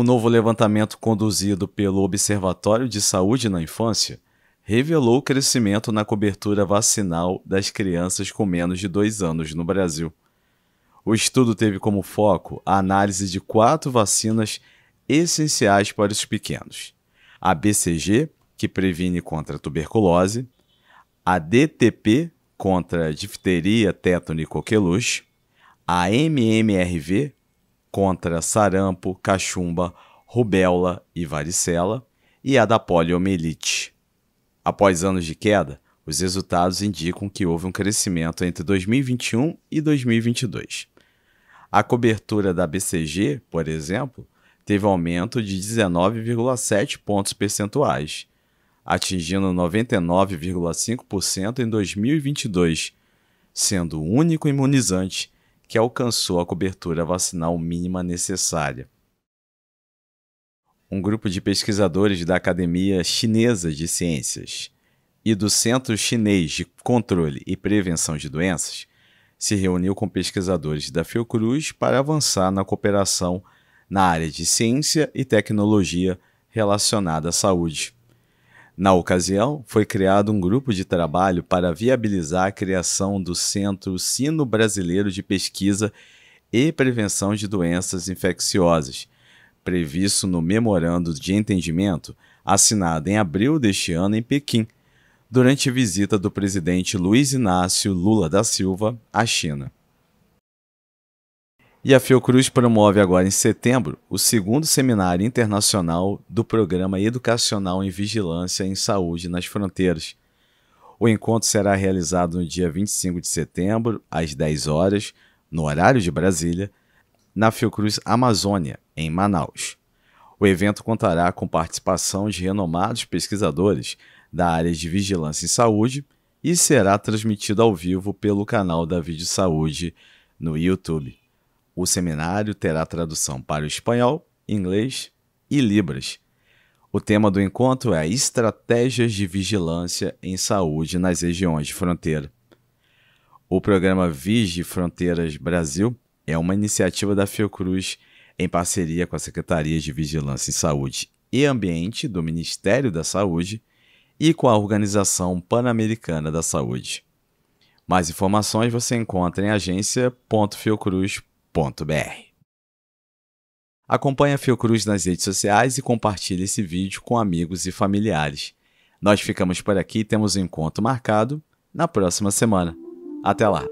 Um novo levantamento conduzido pelo Observatório de Saúde na Infância revelou o crescimento na cobertura vacinal das crianças com menos de dois anos no Brasil. O estudo teve como foco a análise de quatro vacinas essenciais para os pequenos: a BCG, que previne contra a tuberculose, a DTP, contra difteria, tétano e coqueluche, a MMRV, contra sarampo, cachumba, rubéola e varicela, e a da poliomielite. Após anos de queda, os resultados indicam que houve um crescimento entre 2021 e 2022. A cobertura da BCG, por exemplo, teve aumento de 19,7 pontos percentuais, atingindo 99,5% em 2022, sendo o único imunizante que alcançou a cobertura vacinal mínima necessária. Um grupo de pesquisadores da Academia Chinesa de Ciências e do Centro Chinês de Controle e Prevenção de Doenças se reuniu com pesquisadores da Fiocruz para avançar na cooperação na área de ciência e tecnologia relacionada à saúde. Na ocasião, foi criado um grupo de trabalho para viabilizar a criação do Centro Sino-Brasileiro de Pesquisa e Prevenção de Doenças Infecciosas, previsto no Memorando de Entendimento assinado em abril deste ano em Pequim, durante a visita do presidente Luiz Inácio Lula da Silva à China. E a Fiocruz promove agora em setembro o segundo seminário internacional do Programa Educacional em Vigilância em Saúde nas Fronteiras. O encontro será realizado no dia 25 de setembro, às 10 horas, no horário de Brasília, na Fiocruz Amazônia, em Manaus. O evento contará com participação de renomados pesquisadores da área de vigilância em saúde e será transmitido ao vivo pelo canal da Vídeo Saúde no YouTube. O seminário terá tradução para o espanhol, inglês e libras. O tema do encontro é Estratégias de Vigilância em Saúde nas Regiões de Fronteira. O programa Vigi Fronteiras Brasil é uma iniciativa da Fiocruz em parceria com a Secretaria de Vigilância em Saúde e Ambiente do Ministério da Saúde e com a Organização Pan-Americana da Saúde. Mais informações você encontra em agência.fiocruz.com www.fiocruz.com.br. Acompanhe a Fiocruz nas redes sociais e compartilhe esse vídeo com amigos e familiares. Nós ficamos por aqui e temos um encontro marcado na próxima semana. Até lá!